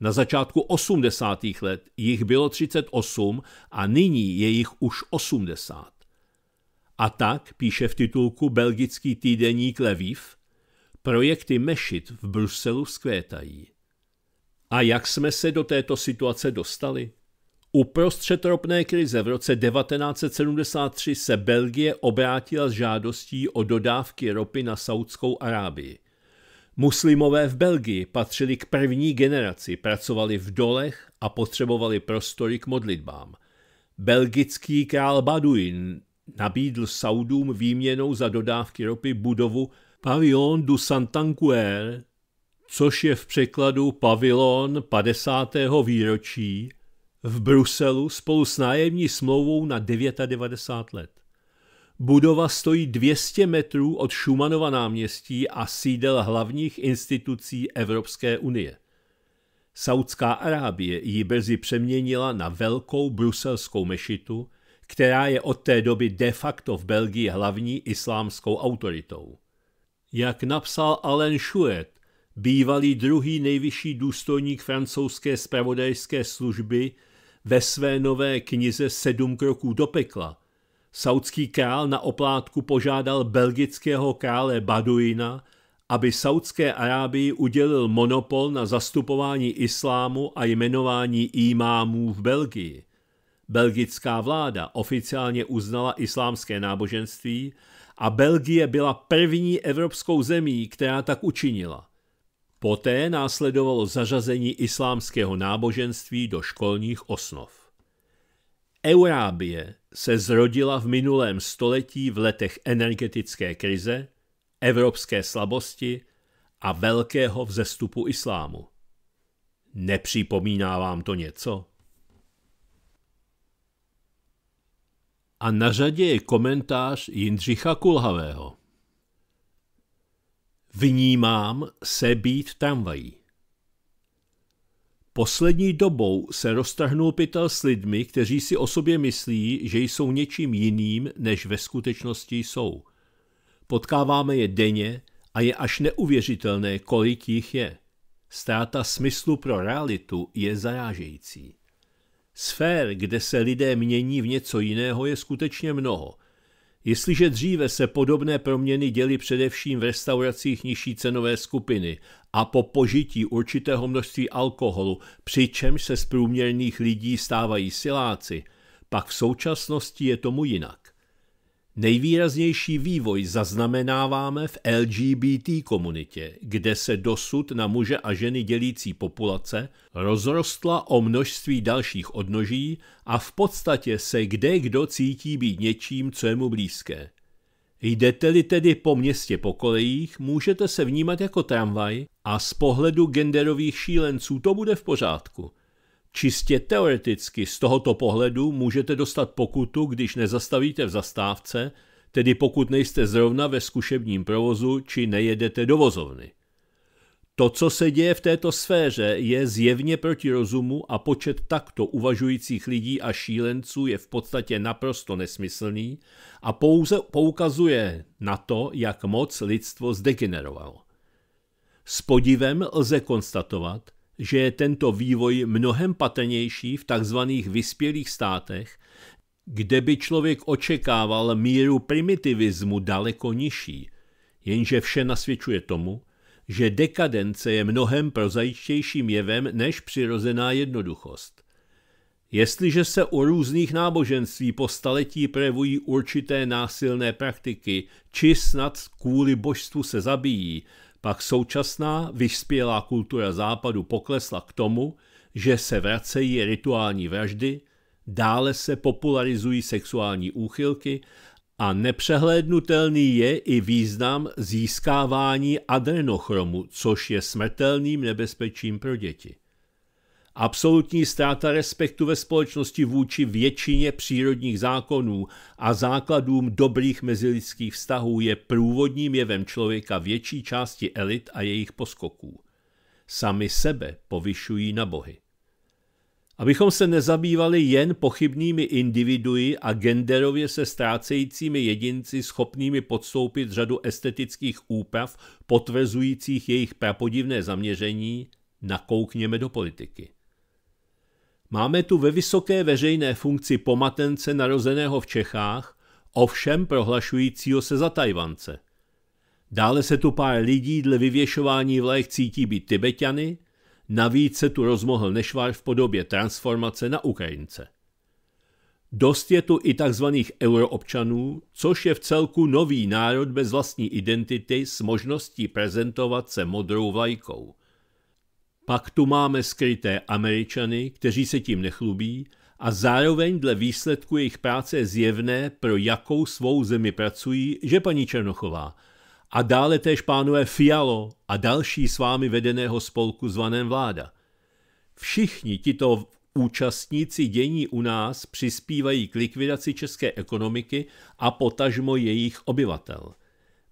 Na začátku 80. let jich bylo 38 a nyní je jich už 80. A tak, píše v titulku belgický týdeník Leviv, Projekty mešit v Bruselu zkvétají. A jak jsme se do této situace dostali? Uprostřed ropné krize v roce 1973 se Belgie obrátila s žádostí o dodávky ropy na Saudskou Arábii. Muslimové v Belgii patřili k první generaci, pracovali v dolech a potřebovali prostory k modlitbám. Belgický král Baduin nabídl Saudům výměnou za dodávky ropy budovu Pavillon du Santanquer, což je v překladu pavilon 50. výročí, v Bruselu spolu s nájemní smlouvou na 99 let. Budova stojí 200 metrů od Šumanova náměstí a sídel hlavních institucí Evropské unie. Saudská Arábie ji brzy přeměnila na velkou bruselskou mešitu, která je od té doby de facto v Belgii hlavní islámskou autoritou. Jak napsal Alain Chouet, bývalý druhý nejvyšší důstojník francouzské spravodajské služby ve své nové knize Sedm kroků do pekla, saudský král na oplátku požádal belgického krále Baduina, aby Saudské Arábii udělil monopol na zastupování islámu a jmenování imámů v Belgii. Belgická vláda oficiálně uznala islámské náboženství a Belgie byla první evropskou zemí, která tak učinila. Poté následovalo zařazení islámského náboženství do školních osnov. Eurábie se zrodila v minulém století v letech energetické krize, evropské slabosti a velkého vzestupu islámu. Nepřipomíná vám to něco? a na řadě je komentář Jindřicha Kulhavého. Vnímám se být tramvají. Poslední dobou se roztrhnul pytel s lidmi, kteří si o sobě myslí, že jsou něčím jiným, než ve skutečnosti jsou. Potkáváme je denně a je až neuvěřitelné, kolik jich je. Ztráta smyslu pro realitu je zarážející. Sfér, kde se lidé mění v něco jiného, je skutečně mnoho. Jestliže dříve se podobné proměny děly především v restauracích nižší cenové skupiny a po požití určitého množství alkoholu, přičemž se z průměrných lidí stávají siláci, pak v současnosti je tomu jinak. Nejvýraznější vývoj zaznamenáváme v LGBT komunitě, kde se dosud na muže a ženy dělící populace rozrostla o množství dalších odnoží a v podstatě se kde kdo cítí být něčím, co je mu blízké. Jdete-li tedy po městě po kolejích, můžete se vnímat jako tramvaj a z pohledu genderových šílenců to bude v pořádku – Čistě teoreticky z tohoto pohledu můžete dostat pokutu, když nezastavíte v zastávce, tedy pokud nejste zrovna ve zkušebním provozu či nejedete do vozovny. To, co se děje v této sféře, je zjevně proti rozumu a počet takto uvažujících lidí a šílenců je v podstatě naprosto nesmyslný a pouze poukazuje na to, jak moc lidstvo zdegenerovalo. S podivem lze konstatovat, že je tento vývoj mnohem patrnější v tzv. vyspělých státech, kde by člověk očekával míru primitivismu daleko nižší, jenže vše nasvědčuje tomu, že dekadence je mnohem prozajištějším jevem než přirozená jednoduchost. Jestliže se u různých náboženství po staletí projevují určité násilné praktiky, či snad kvůli božstvu se zabíjí, pak současná vyspělá kultura západu poklesla k tomu, že se vracejí rituální vraždy, dále se popularizují sexuální úchylky a nepřehlédnutelný je i význam získávání adrenochromu, což je smrtelným nebezpečím pro děti. Absolutní ztráta respektu ve společnosti vůči většině přírodních zákonů a základům dobrých mezilidských vztahů je průvodním jevem člověka větší části elit a jejich poskoků. Sami sebe povyšují na bohy. Abychom se nezabývali jen pochybnými individui a genderově se ztrácejícími jedinci schopnými podstoupit řadu estetických úprav potvrzujících jejich prapodivné zaměření, nakoukněme do politiky. Máme tu ve vysoké veřejné funkci pomatence narozeného v Čechách, ovšem prohlašujícího se za Tajvance. Dále se tu pár lidí dle vyvěšování vlajek cítí být Tibetany, navíc se tu rozmohl nešvar v podobě transformace na Ukrajince. Dost je tu i tzv. euroobčanů, což je v celku nový národ bez vlastní identity s možností prezentovat se modrou vlajkou – pak tu máme skryté Američany, kteří se tím nechlubí a zároveň dle výsledku jejich práce je zjevné, pro jakou svou zemi pracují, že paní Černochová. A dále též pánové Fialo a další s vámi vedeného spolku zvaném vláda. Všichni tito účastníci dění u nás přispívají k likvidaci české ekonomiky a potažmo jejich obyvatel.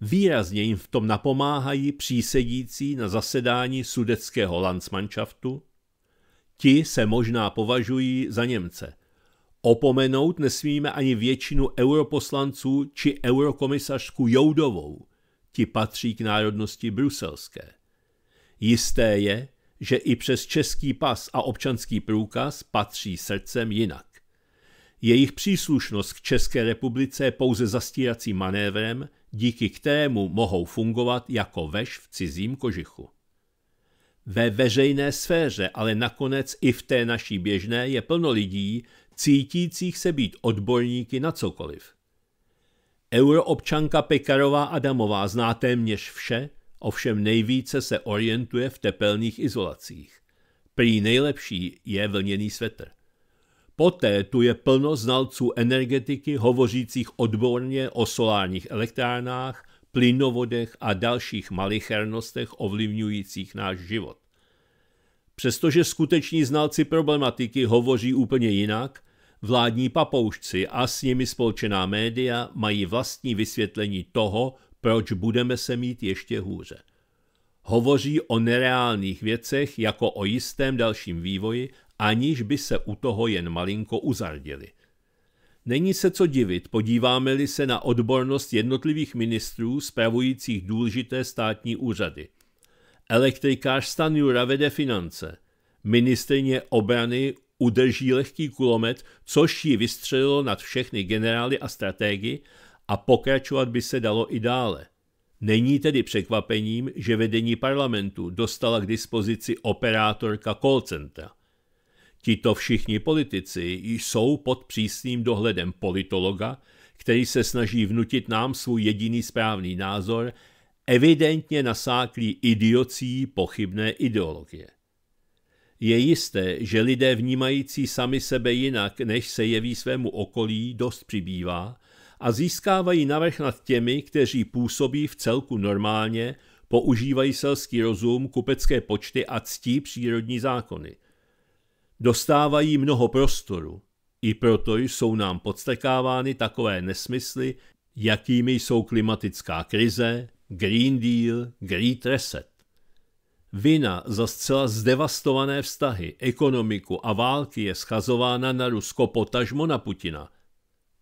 Výrazně jim v tom napomáhají přísedící na zasedání sudeckého landsmanšaftu. Ti se možná považují za Němce. Opomenout nesmíme ani většinu europoslanců či eurokomisařku Joudovou. Ti patří k národnosti bruselské. Jisté je, že i přes český pas a občanský průkaz patří srdcem jinak. Jejich příslušnost k České republice je pouze zastíracím manévrem, díky kterému mohou fungovat jako veš v cizím kožichu. Ve veřejné sféře, ale nakonec i v té naší běžné, je plno lidí, cítících se být odborníky na cokoliv. Euroobčanka Pekarová Adamová zná téměř vše, ovšem nejvíce se orientuje v tepelných izolacích. Prý nejlepší je vlněný svetr. Poté tu je plno znalců energetiky hovořících odborně o solárních elektrárnách, plynovodech a dalších malichernostech ovlivňujících náš život. Přestože skuteční znalci problematiky hovoří úplně jinak, vládní papoušci a s nimi spolčená média mají vlastní vysvětlení toho, proč budeme se mít ještě hůře. Hovoří o nereálných věcech jako o jistém dalším vývoji aniž by se u toho jen malinko uzardili. Není se co divit, podíváme-li se na odbornost jednotlivých ministrů spravujících důležité státní úřady. Elektrikář Stanjura vede finance. Ministrně obrany udrží lehký kulomet, což ji vystřelilo nad všechny generály a strategy a pokračovat by se dalo i dále. Není tedy překvapením, že vedení parlamentu dostala k dispozici operátorka call centra. Tito všichni politici jsou pod přísným dohledem politologa, který se snaží vnutit nám svůj jediný správný názor, evidentně nasáklí idiocí pochybné ideologie. Je jisté, že lidé vnímající sami sebe jinak, než se jeví svému okolí, dost přibývá a získávají navrh nad těmi, kteří působí v celku normálně, používají selský rozum, kupecké počty a ctí přírodní zákony – dostávají mnoho prostoru. I proto jsou nám podstrkávány takové nesmysly, jakými jsou klimatická krize, Green Deal, Great Reset. Vina za zcela zdevastované vztahy, ekonomiku a války je schazována na Rusko potažmo na Putina.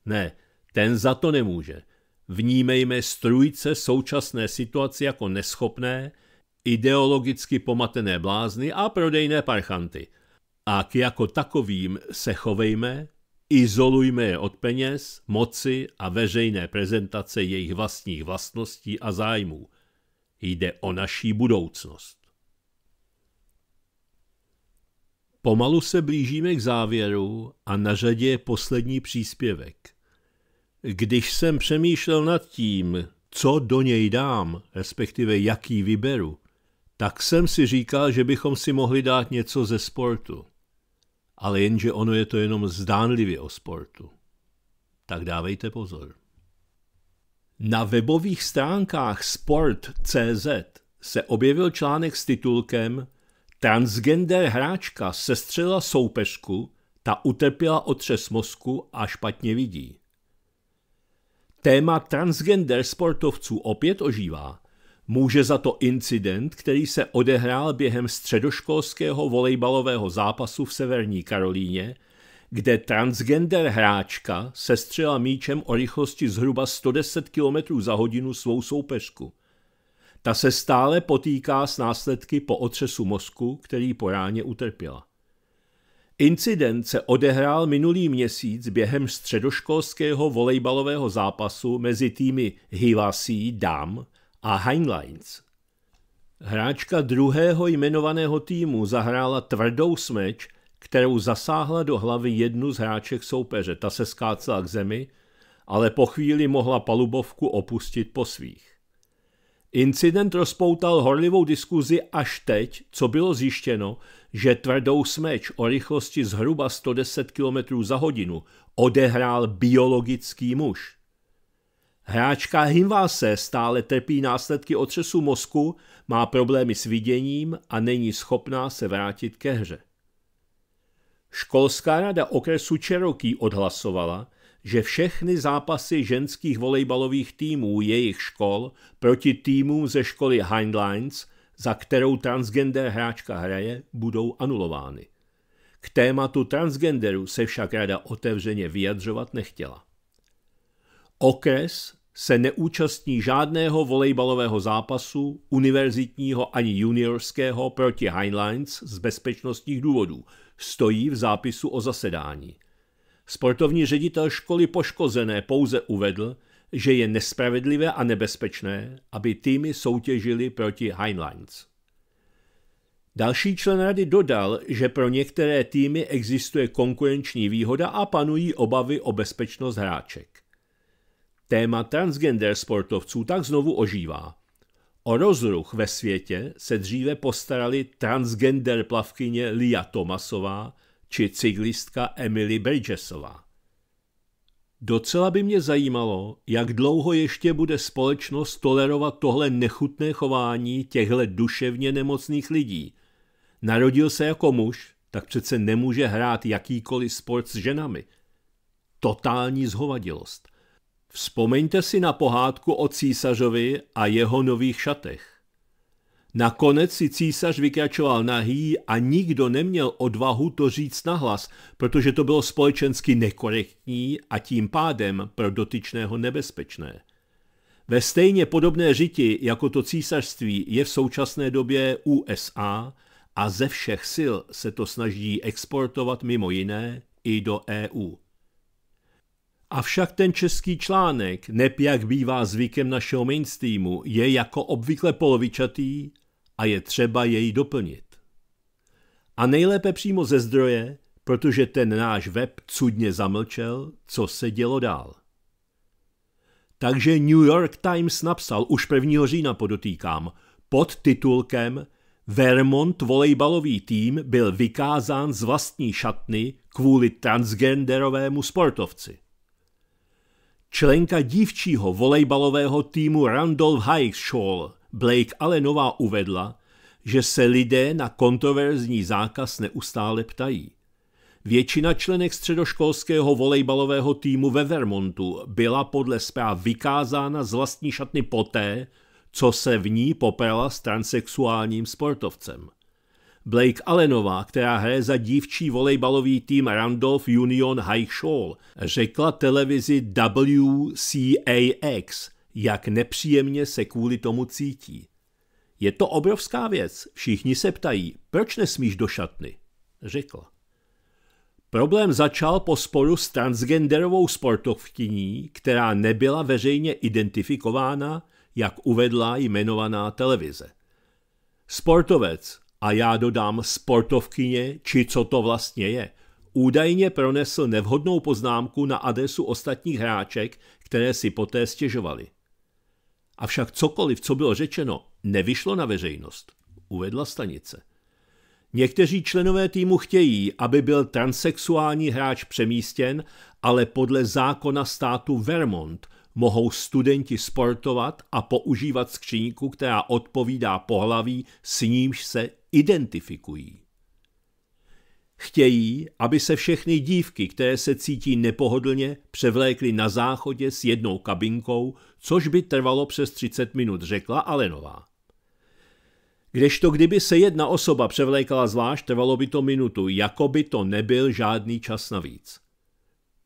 Ne, ten za to nemůže. Vnímejme strujce současné situaci jako neschopné, ideologicky pomatené blázny a prodejné parchanty – a k jako takovým se chovejme, izolujme je od peněz, moci a veřejné prezentace jejich vlastních vlastností a zájmů. Jde o naší budoucnost. Pomalu se blížíme k závěru a na řadě je poslední příspěvek. Když jsem přemýšlel nad tím, co do něj dám, respektive jaký vyberu, tak jsem si říkal, že bychom si mohli dát něco ze sportu. Ale jenže ono je to jenom zdánlivě o sportu. Tak dávejte pozor. Na webových stránkách sport.cz se objevil článek s titulkem Transgender hráčka sestřela soupeřku, ta utrpěla otřes mozku a špatně vidí. Téma transgender sportovců opět ožívá Může za to incident, který se odehrál během středoškolského volejbalového zápasu v Severní Karolíně, kde transgender hráčka sestřela míčem o rychlosti zhruba 110 km za hodinu svou soupeřku. Ta se stále potýká s následky po otřesu mozku, který po ráně utrpěla. Incident se odehrál minulý měsíc během středoškolského volejbalového zápasu mezi týmy Hilasi dám a Heinleins. Hráčka druhého jmenovaného týmu zahrála tvrdou smeč, kterou zasáhla do hlavy jednu z hráček soupeře. Ta se skácela k zemi, ale po chvíli mohla palubovku opustit po svých. Incident rozpoutal horlivou diskuzi až teď, co bylo zjištěno, že tvrdou smeč o rychlosti zhruba 110 km za hodinu odehrál biologický muž. Hráčka Himvase stále trpí následky otřesu mozku, má problémy s viděním a není schopná se vrátit ke hře. Školská rada okresu Čeroký odhlasovala, že všechny zápasy ženských volejbalových týmů jejich škol proti týmům ze školy Heinleins, za kterou transgender hráčka hraje, budou anulovány. K tématu transgenderu se však rada otevřeně vyjadřovat nechtěla. Okres se neúčastní žádného volejbalového zápasu, univerzitního ani juniorského, proti Heinleins z bezpečnostních důvodů. Stojí v zápisu o zasedání. Sportovní ředitel školy poškozené pouze uvedl, že je nespravedlivé a nebezpečné, aby týmy soutěžily proti Heinleins. Další člen rady dodal, že pro některé týmy existuje konkurenční výhoda a panují obavy o bezpečnost hráček. Téma transgender sportovců tak znovu ožívá. O rozruch ve světě se dříve postarali transgender plavkyně Lia Tomasová či cyklistka Emily Bridgesová. Docela by mě zajímalo, jak dlouho ještě bude společnost tolerovat tohle nechutné chování těchto duševně nemocných lidí. Narodil se jako muž, tak přece nemůže hrát jakýkoliv sport s ženami. Totální zhovadilost. Vzpomeňte si na pohádku o císařovi a jeho nových šatech. Nakonec si císař vykračoval nahý a nikdo neměl odvahu to říct nahlas, protože to bylo společensky nekorektní a tím pádem pro dotyčného nebezpečné. Ve stejně podobné řiti jako to císařství je v současné době USA a ze všech sil se to snaží exportovat mimo jiné i do EU. Avšak ten český článek, nep jak bývá zvykem našeho mainstreamu, je jako obvykle polovičatý a je třeba jej doplnit. A nejlépe přímo ze zdroje, protože ten náš web cudně zamlčel, co se dělo dál. Takže New York Times napsal už 1. října podotýkám pod titulkem Vermont volejbalový tým byl vykázán z vlastní šatny kvůli transgenderovému sportovci. Členka dívčího volejbalového týmu Randolph High School Blake Allenová uvedla, že se lidé na kontroverzní zákaz neustále ptají. Většina členek středoškolského volejbalového týmu ve Vermontu byla podle zpráv vykázána z vlastní šatny poté, co se v ní poprala s transexuálním sportovcem. Blake Allenová, která hraje za dívčí volejbalový tým Randolph Union High School, řekla televizi WCAX, jak nepříjemně se kvůli tomu cítí. Je to obrovská věc, všichni se ptají, proč nesmíš do šatny? Řekla. Problém začal po sporu s transgenderovou sportovkyní, která nebyla veřejně identifikována, jak uvedla jmenovaná televize. Sportovec a já dodám sportovkyně, či co to vlastně je, údajně pronesl nevhodnou poznámku na adresu ostatních hráček, které si poté stěžovali. Avšak cokoliv, co bylo řečeno, nevyšlo na veřejnost, uvedla stanice. Někteří členové týmu chtějí, aby byl transexuální hráč přemístěn, ale podle zákona státu Vermont mohou studenti sportovat a používat skříňku, která odpovídá pohlaví, s nímž se identifikují. Chtějí, aby se všechny dívky, které se cítí nepohodlně, převlékly na záchodě s jednou kabinkou, což by trvalo přes 30 minut, řekla Alenová. Kdežto kdyby se jedna osoba převlékala zvlášť, trvalo by to minutu, jako by to nebyl žádný čas navíc.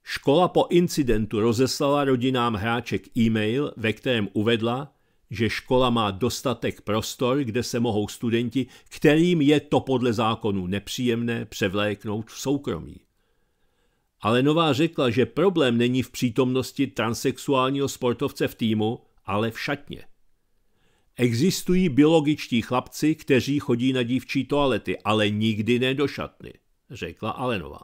Škola po incidentu rozeslala rodinám hráček e-mail, ve kterém uvedla, že škola má dostatek prostor, kde se mohou studenti, kterým je to podle zákonu nepříjemné, převléknout v soukromí. Ale Nová řekla, že problém není v přítomnosti transexuálního sportovce v týmu, ale v šatně. Existují biologičtí chlapci, kteří chodí na dívčí toalety, ale nikdy ne do šatny, řekla Alenová.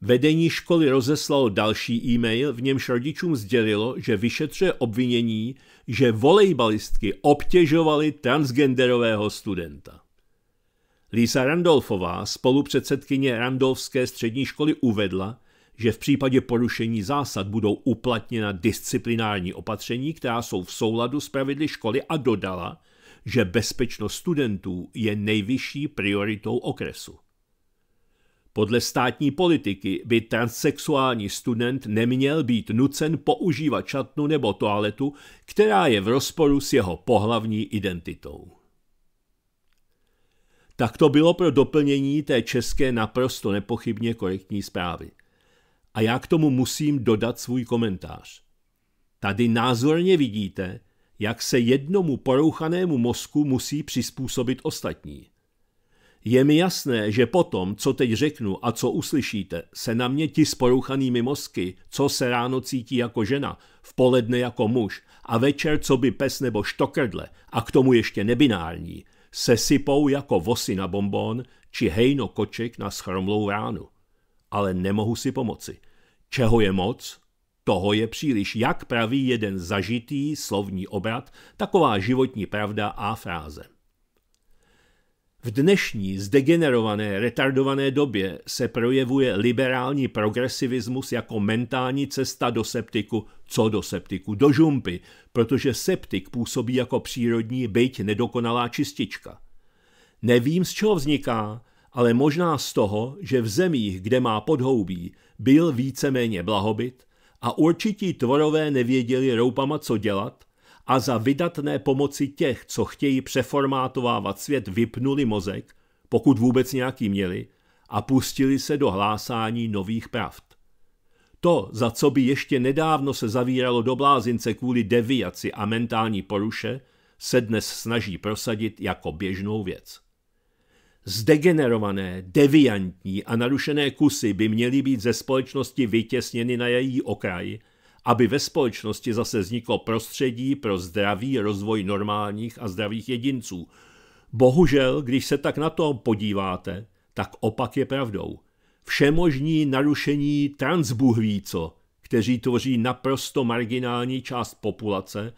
Vedení školy rozeslalo další e-mail, v němž rodičům sdělilo, že vyšetřuje obvinění, že volejbalistky obtěžovaly transgenderového studenta. Lisa Randolfová, spolupředsedkyně Randolfské střední školy, uvedla, že v případě porušení zásad budou uplatněna disciplinární opatření, která jsou v souladu s pravidly školy a dodala, že bezpečnost studentů je nejvyšší prioritou okresu. Podle státní politiky by transsexuální student neměl být nucen používat šatnu nebo toaletu, která je v rozporu s jeho pohlavní identitou. Tak to bylo pro doplnění té české naprosto nepochybně korektní zprávy. A já k tomu musím dodat svůj komentář. Tady názorně vidíte, jak se jednomu porouchanému mozku musí přizpůsobit ostatní – je mi jasné, že potom, co teď řeknu a co uslyšíte, se na mě ti s porouchanými mozky, co se ráno cítí jako žena, v poledne jako muž a večer co by pes nebo štokrdle a k tomu ještě nebinální, se sypou jako vosy na bombón či hejno koček na schromlou ránu. Ale nemohu si pomoci. Čeho je moc, toho je příliš, jak praví jeden zažitý slovní obrat, taková životní pravda a fráze. V dnešní zdegenerované, retardované době se projevuje liberální progresivismus jako mentální cesta do septiku, co do septiku, do žumpy, protože septik působí jako přírodní, byť nedokonalá čistička. Nevím, z čeho vzniká, ale možná z toho, že v zemích, kde má podhoubí, byl víceméně blahobyt a určití tvorové nevěděli roupama, co dělat a za vydatné pomoci těch, co chtějí přeformátovávat svět, vypnuli mozek, pokud vůbec nějaký měli, a pustili se do hlásání nových pravd. To, za co by ještě nedávno se zavíralo do blázince kvůli deviaci a mentální poruše, se dnes snaží prosadit jako běžnou věc. Zdegenerované, deviantní a narušené kusy by měly být ze společnosti vytěsněny na její okraji – aby ve společnosti zase vzniklo prostředí pro zdravý rozvoj normálních a zdravých jedinců. Bohužel, když se tak na to podíváte, tak opak je pravdou. Všemožní narušení transbuhvíco, kteří tvoří naprosto marginální část populace,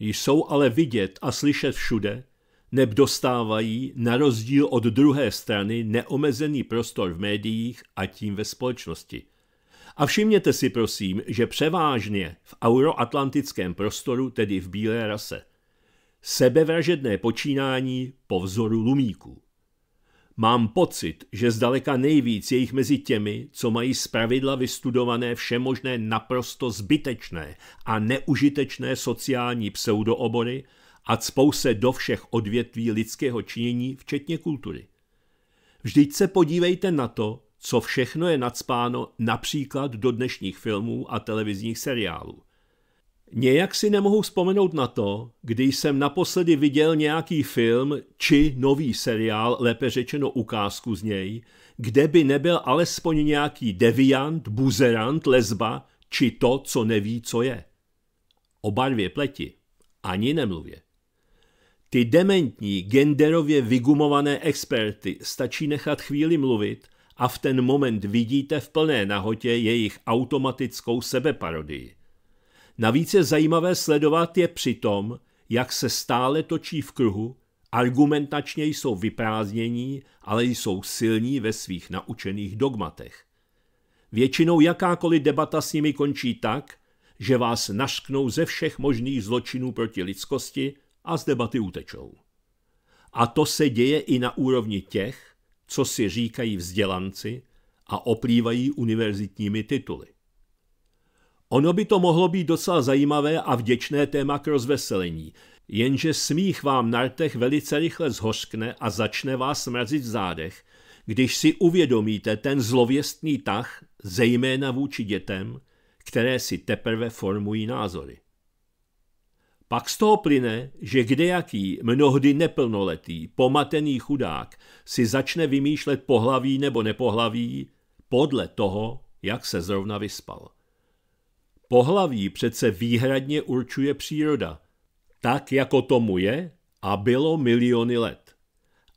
jsou ale vidět a slyšet všude, neb dostávají, na rozdíl od druhé strany, neomezený prostor v médiích a tím ve společnosti – a všimněte si prosím, že převážně v euroatlantickém prostoru, tedy v bílé rase, sebevražedné počínání po vzoru lumíků. Mám pocit, že zdaleka nejvíc je jich mezi těmi, co mají pravidla vystudované všemožné naprosto zbytečné a neužitečné sociální pseudoobory a cpou se do všech odvětví lidského činění, včetně kultury. Vždyť se podívejte na to, co všechno je nadspáno například do dnešních filmů a televizních seriálů. Nějak si nemohu vzpomenout na to, když jsem naposledy viděl nějaký film či nový seriál, lépe řečeno ukázku z něj, kde by nebyl alespoň nějaký deviant, buzerant, lesba či to, co neví, co je. O barvě pleti ani nemluvě. Ty dementní, genderově vygumované experty stačí nechat chvíli mluvit a v ten moment vidíte v plné nahotě jejich automatickou sebeparodii. Navíc je zajímavé sledovat je při tom, jak se stále točí v kruhu, argumentačně jsou vyprázdnění, ale jsou silní ve svých naučených dogmatech. Většinou jakákoliv debata s nimi končí tak, že vás našknou ze všech možných zločinů proti lidskosti a z debaty utečou. A to se děje i na úrovni těch, co si říkají vzdělanci a oplývají univerzitními tituly. Ono by to mohlo být docela zajímavé a vděčné téma k rozveselení, jenže smích vám na rtech velice rychle zhořkne a začne vás mrazit v zádech, když si uvědomíte ten zlověstný tah, zejména vůči dětem, které si teprve formují názory. Pak z toho plyne, že kdejaký, mnohdy neplnoletý, pomatený chudák si začne vymýšlet pohlaví nebo nepohlaví podle toho, jak se zrovna vyspal. Pohlaví přece výhradně určuje příroda, tak jako tomu je a bylo miliony let.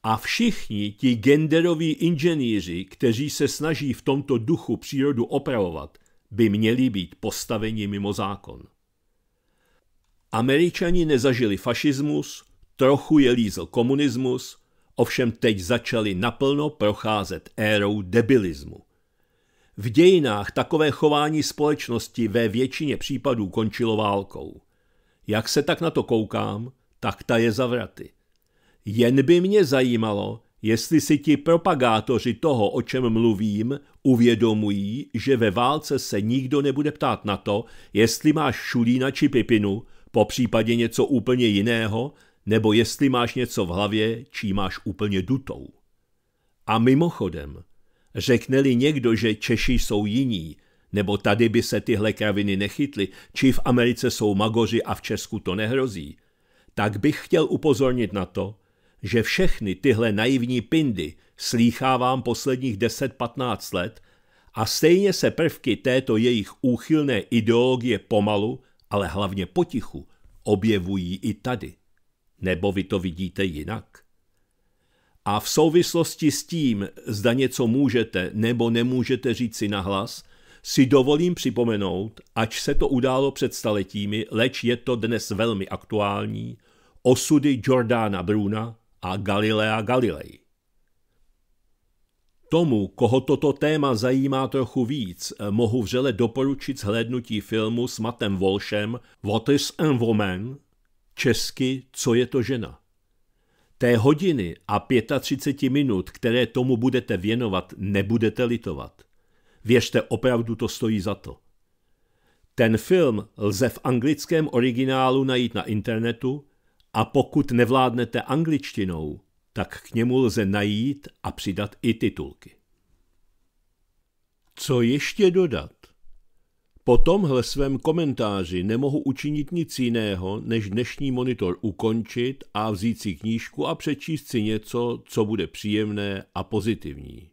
A všichni ti genderoví inženýři, kteří se snaží v tomto duchu přírodu opravovat, by měli být postaveni mimo zákon. Američani nezažili fašismus, trochu je lízl komunismus, ovšem teď začali naplno procházet érou debilismu. V dějinách takové chování společnosti ve většině případů končilo válkou. Jak se tak na to koukám, tak ta je zavraty. Jen by mě zajímalo, jestli si ti propagátoři toho, o čem mluvím, uvědomují, že ve válce se nikdo nebude ptát na to, jestli máš šulína či pipinu, po případě něco úplně jiného, nebo jestli máš něco v hlavě, čí máš úplně dutou. A mimochodem, řekne-li někdo, že Češi jsou jiní, nebo tady by se tyhle kraviny nechytly, či v Americe jsou magoři a v Česku to nehrozí, tak bych chtěl upozornit na to, že všechny tyhle naivní pindy slýchávám posledních 10-15 let a stejně se prvky této jejich úchylné ideologie pomalu, ale hlavně potichu, objevují i tady. Nebo vy to vidíte jinak? A v souvislosti s tím, zda něco můžete nebo nemůžete říci nahlas, si dovolím připomenout, ač se to událo před staletími, leč je to dnes velmi aktuální, osudy Jordána Bruna a Galilea Galilei. Tomu, koho toto téma zajímá trochu víc, mohu vřele doporučit zhlédnutí filmu s Matem Volšem What is a woman? Česky Co je to žena? Té hodiny a 35 minut, které tomu budete věnovat, nebudete litovat. Věřte, opravdu to stojí za to. Ten film lze v anglickém originálu najít na internetu a pokud nevládnete angličtinou, tak k němu lze najít a přidat i titulky. Co ještě dodat? Po tomhle svém komentáři nemohu učinit nic jiného, než dnešní monitor ukončit a vzít si knížku a přečíst si něco, co bude příjemné a pozitivní.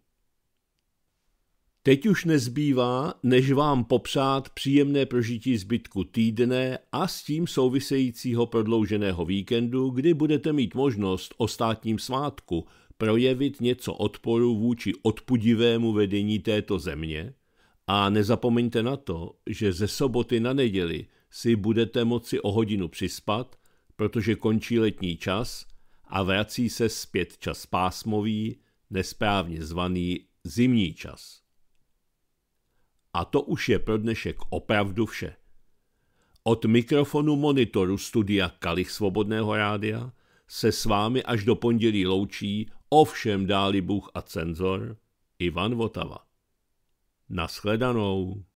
Teď už nezbývá, než vám popřát příjemné prožití zbytku týdne a s tím souvisejícího prodlouženého víkendu, kdy budete mít možnost o státním svátku projevit něco odporu vůči odpudivému vedení této země a nezapomeňte na to, že ze soboty na neděli si budete moci o hodinu přispat, protože končí letní čas a vrací se zpět čas pásmový, nesprávně zvaný zimní čas. A to už je pro dnešek opravdu vše. Od mikrofonu monitoru studia Kalich Svobodného rádia se s vámi až do pondělí loučí ovšem dáli Bůh a cenzor Ivan Votava. Naschledanou.